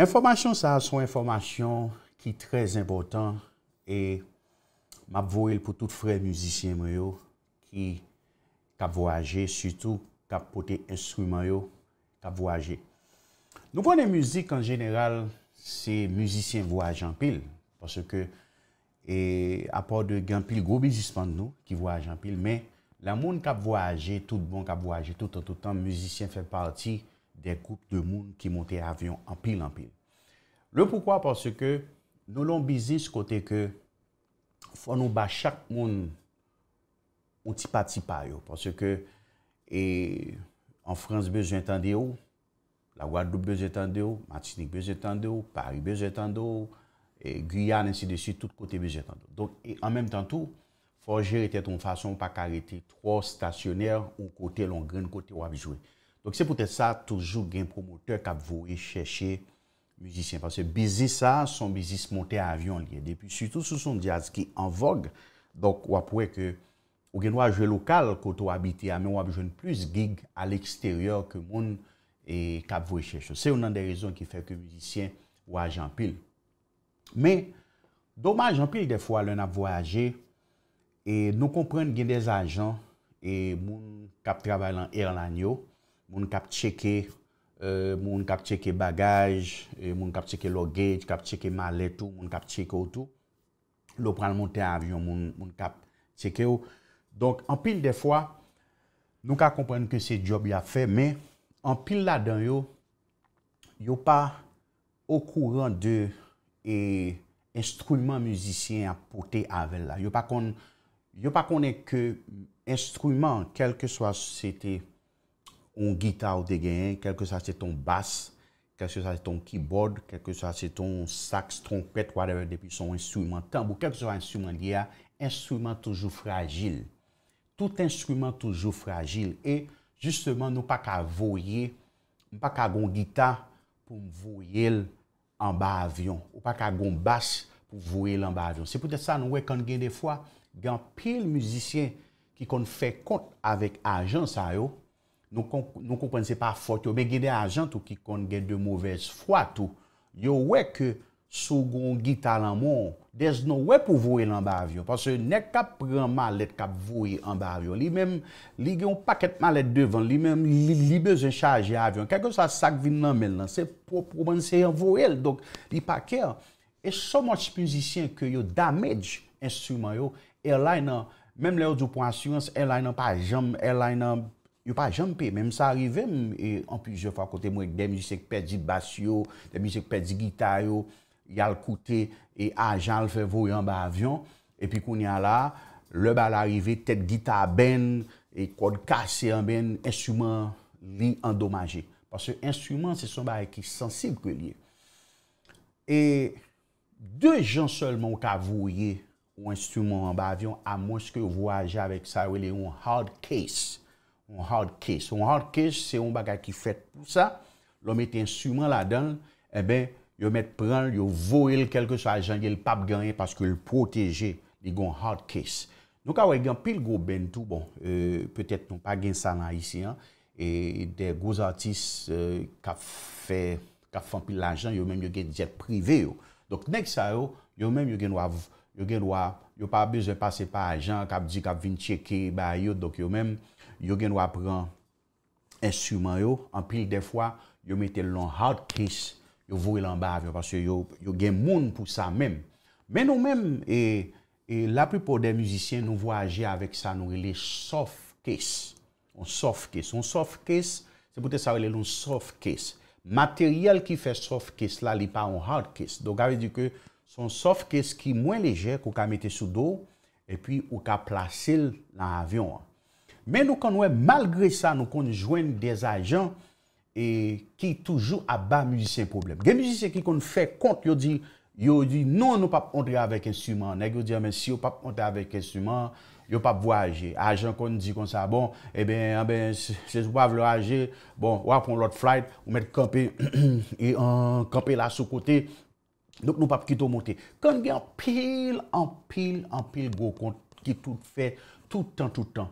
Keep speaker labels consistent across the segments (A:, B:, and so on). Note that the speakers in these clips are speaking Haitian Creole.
A: Informasyon sa a son informasyon ki trez impotant e map voil pou tout fre müzisyen mo yo ki kap vo aje, sütou kap pote instrumanyo kap vo aje. Nou pon de müzik an jeneral se müzisyen vo aje an pil, parce ke e, apor de gyan pil gwo bizispan nou ki vo aje an pil, men la moun kap vo aje, tout bon kap vo aje, tout an tout an müzisyen fe parti de koup de moun ki monte avyon an pil an pil. Le poukwa pwase ke nou loun bizis kote ke fwa nou ba chak moun ou tipa tipa yo. Pwase ke en Frans bejentande yo, la Ouadou bejentande yo, Matinik bejentande yo, Paris bejentande yo, Guyane, ensi desi, tout kote bejentande yo. Donk, en menm tan tou, fwa jere teton fason pa karete 3 stasyonèr ou kote longren kote wabizwe. Donk, se pwote sa toujou gen promoteur kap vou e chèche Muzisyen, parce bizis sa, son bizis monte avyon liye. Depi, sütou sou son diaz ki an vog, dok wap wè ke ou gen wajwe lokal koto wabiti, amè wap jwen plus gig al eksteryor ke moun kap vwechech. Se ou nan de rezon ki fè ke muzisyen waj ampil. Mè, doma jampil defwa lè nap vweje, nou kompren gen dez ajan, moun kap trabay lan erlanyo, moun kap tcheke, Euh, moun kap cheke bagaj, e moun kap cheke logèj, kap cheke malè tout, moun kap cheke ou tout, lò pran montè avyon, moun kap cheke ou. Donk, an pil defwa, nou ka komprenne ke se job ya fe, men an pil la den yo, yo pa okouran de estruyman müzisyen apote avel la. Yo pa konen ke estruyman, kelke swa se te... On gita ou de gen, kelke sa se ton bas, kelke sa se ton keyboard, kelke sa se ton sax, trompet, wadewe depi son instrument tambou, kelke sa se ton instrument diya, instrument toujou fragil. Tout instrument toujou fragil. Et, justement, nou pa ka voye, nou pa ka gon gita pou m voyel an ba avyon. Ou pa ka gon bas pou voyel an ba avyon. Se pwede sa nou we kon gen defwa, gen pil müzisyen ki kon fè kont avèk ajan sa yo, nou konpense pa fote yo, be gede ajan tou ki kon gede de mouvez fwa tou, yo we ke sou goun gita lan moun, des nou we pou vouye lan ba avyon, parce yo ne kap pran malet kap vouye lan ba avyon, li men, li gen ou paket malet devan, li men, li bezen chaje avyon, kèk yo sa sak vin nan men lan, se pou pran se yon vouye, donk, li pakè, e somochi mizisyen ke yo damage, ensu man yo, elay nan, menm le ou dupon asyans, elay nan pa jam, elay nan panjou, yo pa janpe, menm sa arive, e, an pizye fwa kote mwen demjisek pedji basyo, demjisek pedji gita yo, yal koute, e a janl fe vwoye an ba avyon, epi koun ya la, lè bal arive, tep gita ben, e kod kase an ben, en suman li endomaje. Pas se en suman se son ba ekis sensib kwenye. E, de jan solman kwa vwoye ou en suman an ba avyon, a mwen se ke vwoye avèk sa, wè li yon hard case, Un hard case. Un hard case, se yon bagay ki fèt pou sa, lò mette insumant la dan, ebe, eh yon mette pran, yon vorel kelke sa ajan, yon pap ganyen paske yon proteje, yon hard case. Nou ka wè gyan pil gò ben tou, bon, euh, peut-èt nou pa gen sa nan isi, e de gòs atis euh, kap fè, kap fan pil ajan, yon mèm yon gen djet prive yo. Dok, nek sa yo, yon mèm yon gen wav, yon gen wav, yon pa beze pase pa ajan, kap di kap vin cheke, bayot, dok yon mèm yo gen ou apren en su man yo, an pil defwa, yo mette loun hard case, yo vouri l'an bav, yo gen moun pou sa men. Men nou men, la pripo de mizisyen nou voyage avèk sa nou, li soft case, ou soft case, ou soft case, se pote sa wè li loun soft case. Materyal ki fè soft case la, li pa ou hard case. Donk avè di ke, son soft case ki mwen leje, kou ka mette sou do, e pi ou ka plase l'an avyon an. Men nou kon wè, malgre sa nou kon jwen des ajan ki toujou a ba mjise problem. Gen mjise ki kon fè kont, yo di, yo di, non, nou nou pap kontre avèk en suyman. Nè, yo di, amen, ah, si yo pap kontre avèk en suyman, yo pap vo aje. Ajan kon di kon sa, bon, e ben, amen, se sou pa vlo aje, bon, wapon lot frayt, ou met kampe, e an kampe la sou kote, nou pap kito monte. Kon gen pil, an pil, an pil go, kon ki tout fè, tout an, tout an.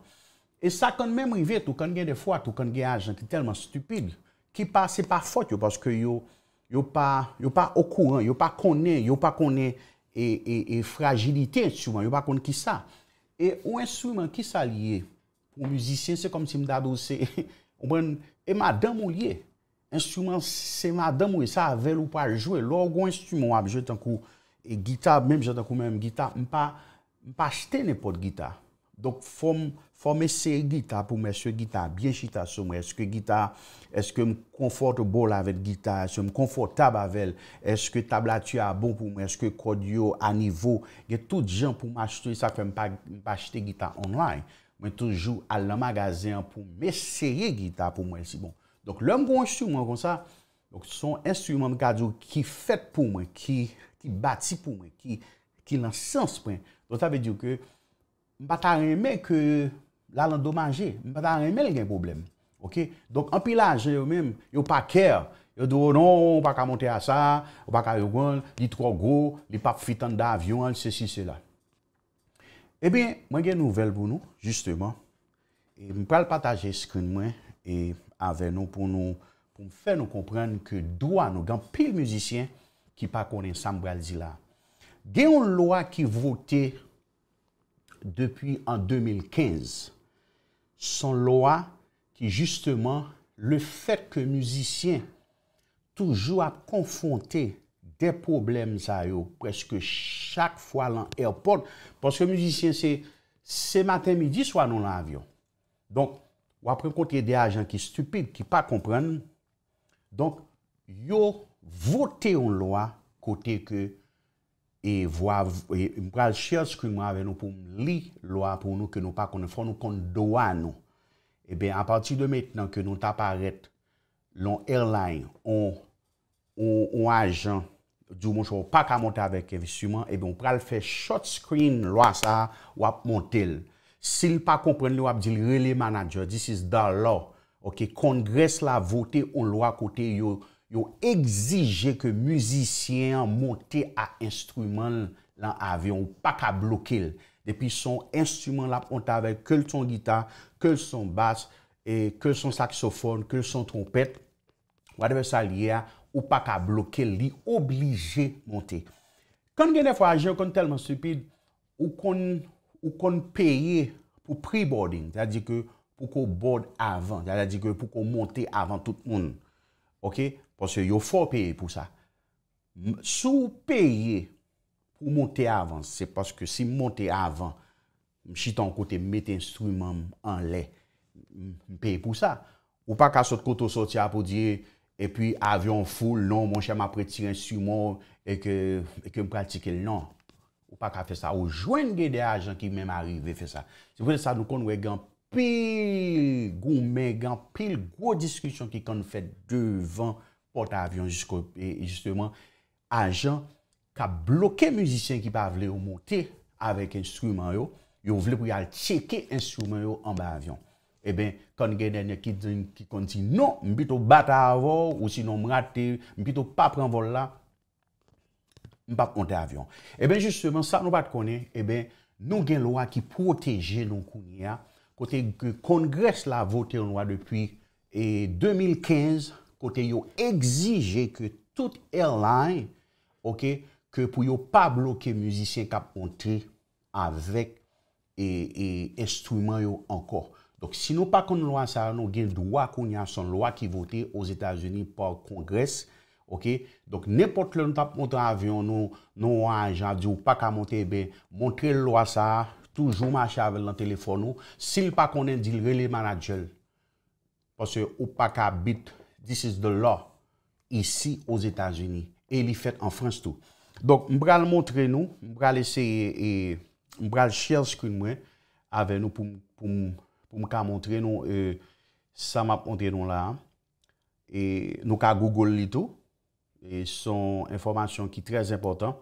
A: E sa kon menm rive tou, kon gen defwa tou, kon gen a jan ki telman stupil, ki pa se pa fote yo, paske yo pa okouran, yo pa konen, yo pa konen e fragilite souman, yo pa konen ki sa. E ou instrument ki sa liye, pou mouzisyen, se kom si mda dosi, e madan mou liye, instrument se madan mou, se sa vel ou pa jwe, lor gwen instrument wap jwe tankou, e gita, mwen jwen tankou mwen gita, mwen pa chtene pot gita. Donk fòm mè sèye gita pou mè sèye gita, biè chita sou mè, eske gita, eske m konfort bol avè gita, eske m konfort tab avèl, eske tablatu ya bon pou mè, eske kodyo anivo, gen tout jen pou m achitou, sa fèm pa achitè gita online, mè toujou al la magazin pou mè sèye gita pou mè, si bon. Donk lèm pou m enchitou mè kon sa, son enchitou mè m kajou ki fèt pou mè, ki bati pou mè, ki nan sens pren. Donk sa vè diyo ke, M pa ta reme ke la lan domaje. M pa ta reme li gen problem. Ok? Donk anpilaje yo mèm, yo pa kèr. Yo dou oh non, yo pa ka monte a sa, yo pa ka yo gwen, li tro gwo, li pa fitan da avyon, se si se la. E eh ben, mwen gen nouvel bou nou, justèman, e m pral pata jeskoun mwen, e avè nou pou nou, pou m fè nou komprenn ke doan nou gen pil müzisyen ki pa konen sam bral zila. Gen yon loa ki vote Depi an 2015, son lo a ki justement le fèk ke müzisyen toujou a konfonte de problem sa yo preske chak fwa lan airport. Poske müzisyen se, se maten midi swa nou nan avyon. Donk, wapren kote de a jan ki stupide, ki pa kompren. Donk, yo vote yon lo a kote ke müzisyen. E vwa, e, mpral share screen mwa ave nou pou li lwa pou nou ke nou pa kone, fwa nou kon dowa nou. Ebe, an pati de metnan ke nou taparete, loun airline, loun ajan, dyou moun chou pa ka monte avek, ebe, vissu man, ebe, mpral fey short screen lwa sa, wap monte l. Se l pa komprene l wap di l relay manager, dis is da lò, ok, kongres la vote, on lwa kote yò, yo exige ke muzisyen monte a instrument lan avyon, ou pa ka blokil. Depi son instrument la, pwantave ke l ton gita, ke l son bas, ke l son saksofon, e ke l son trompet, wadeve sa li ya, ou pa ka blokil li, oblije monte. Kon gen defwa aje, kon telman stupide, ou kon peye pou pre-boarding, zade di ke pou kon board avan, zade di ke pou kon monte avan tout moun. Ok? Pwese yo fwo peye pou sa. Sou peye pou monte avan, se paske si monte avan, mchit an kote met instrument an le, mpeye pou sa. Ou pa ka sot koto sot ya pou diye, epi avyon foul, non, mwen chè m apre tiye instrument, e ke m pratike, non. Ou pa ka fe sa. Ou jwen ge de ajan ki mèm arive fe sa. Se pwese sa nou konwe gen pil gounme, gen pil goun diskwisyon ki konwe fet devan pot avyon, juste man, a jan, ka bloke muzisyen, ki pa vle yo mote, avek instrument yo, yo vle pou yal cheke, instrument yo, an ba avyon, e ben, kon gen dene, ki konti, nou, mpito bat avyon, ou sinon mrate, mpito pa pren vol eh eh la, mpato monte avyon, e ben, juste man, sa nou bat konen, e ben, nou gen lwa, ki proteje nou kounia, kote, kongres la vote lwa, depi, e 2015, mpite, kote yo exije ke tout airline, ok, ke pou yo pa bloke muzisyen kap ontri, avek, e, e, estouman yo ankor. Dok, si nou pa kon lwa sa, nou gen dwa kon yon son lwa ki vote, ouz Etas-Unis, pou kongres, ok, dok, nepot lwen tap montan avyon nou, nou anjan di ou pa ka monte be, montre lwa sa, toujou manche avèl nan telefon nou, si lwa pa konen di lwele manajel, posè ou pa ka bit, This is the law. Ici, aux Etats-Unis. Et il y fète en France tout. Donc, m'bra l'montrer nou. M'bra l'essayer. M'bra l'shell screen mwen. Ave nou pou m'ka montrer nou. Sa map montrer nou la. Et nou ka Google lito. Et son information ki trèz important.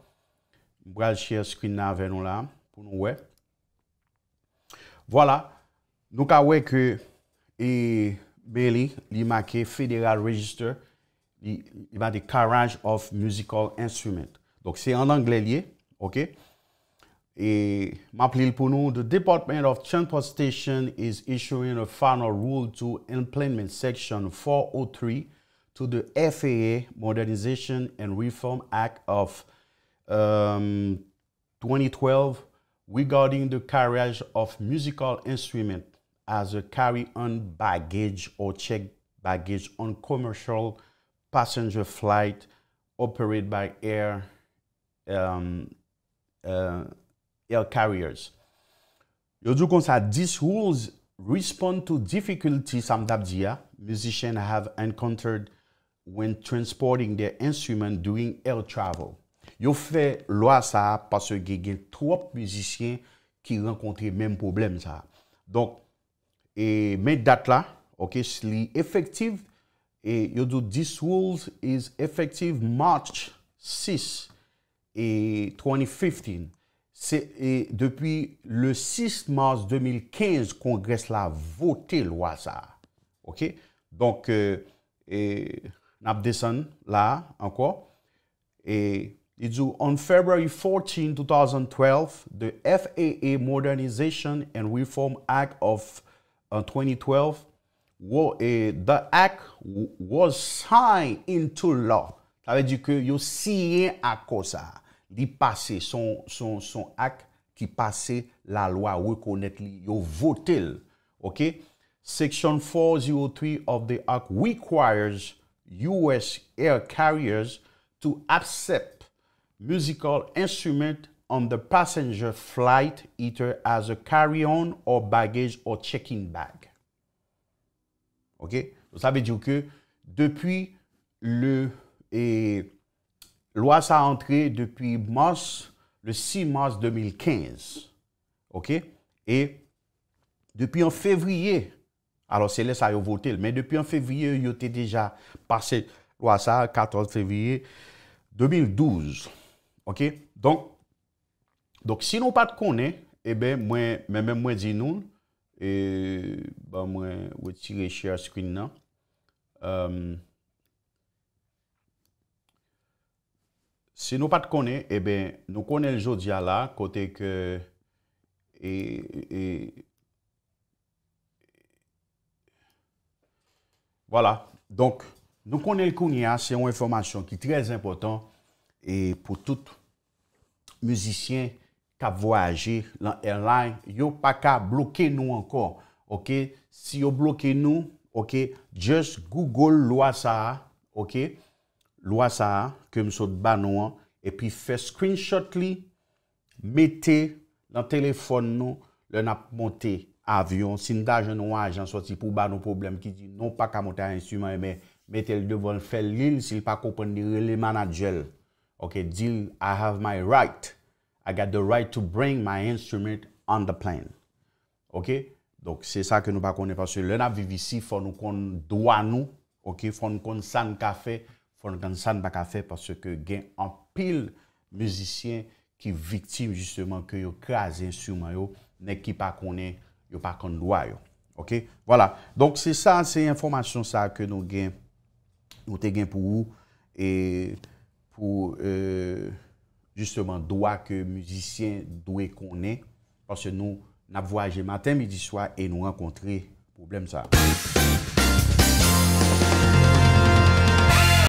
A: M'bra l'shell screen nou ave nou la. Pou nou we. Voilà. Nou ka we ke... E... Bailey, li make Federal Register, li, li ba de of Musical Instrument. Dok se an angle liye, ok? E map li l pou nou, the Department of Transportation is issuing a final rule to implement section 403 to the FAA Modernization and Reform Act of um, 2012 regarding the carriage of musical instruments as a carry-on baggage or checked baggage on commercial passenger flight operated by air, um, uh, air carriers. You do consider these rules respond to difficulties some tap musicians have encountered when transporting their instrument during air travel. Yo fè lwa sa parce gen y a trois musiciens ki renkontre même problem ça. Donc Et met date la, ok, si li efektiv, et yo do this rules is efektiv March 6 et 2015. C'est, et, depuis le 6 mars 2015, kongres la voté lwa sa. Ok? Donc, et, e, nap desan la, anko, et, yi do, on February 14, 2012, the FAA Modernization and Reform Act of En 2012, e, the act was signed into law. La ve di ke yo siye akosa di pase son ak ki pase la loya. Yo vote el. Section 403 of the act requires U.S. air carriers to accept musical instruments on the passenger flight either as a carry-on or baggage or checking bag. OK? Vous savez dire que depuis le... Et, loi ça a entré depuis mars, le 6 mars 2015. OK? Et depuis en février, alors c'est là ça a voté, mais depuis en février, il était déjà passé loi ça, 14 février 2012. OK? Donc, Dok se nou pat kone, e eh ben mwen mwen mwen di nou, e... mwen mwen tile share screen nan. E... Um, se nou pat kone, e eh ben nou kone ljo dja la, kote ke... e... Voilà. Donc, nou kone lko ni a, se yon informasyon ki trez impotant, e pou tout muzisyen ka voyaje lan airline, yo pa ka bloke nou ankon, ok, si yo bloke nou, ok, just google lwa sa, ok, lwa sa, kem sot ban nou an, epi fe screenshot li, mete nan telefon nou, le nap monte avyon, sin daj nou anjan soti pou ban nou problem, ki di nou pa ka monte an instrument, e metel devon fel lin, si li pa koupen li releman adjel, ok, di, I have my right, I got the right to bring my instrument on the plane. Ok? Donc, c'est ça que nous pas connait parce que l'on a vivi ici, faut nous connoit nous. Ok? Faut nous connoit sans café. Faut nous connoit sans bakafe parce que gen en pile musicien qui est victime justement que yo krasé insouma yo ne qui pas connait, yo pas connoit yo. Ok? Voilà. Donc, c'est ça, c'est l'information ça que nous gen, nous te gen pour vous et pour... Euh, Justement, dwa ke muzisyen dwe konen. Pase nou, nap voye jè matin, midi, swa, e nou an kontre problem sa.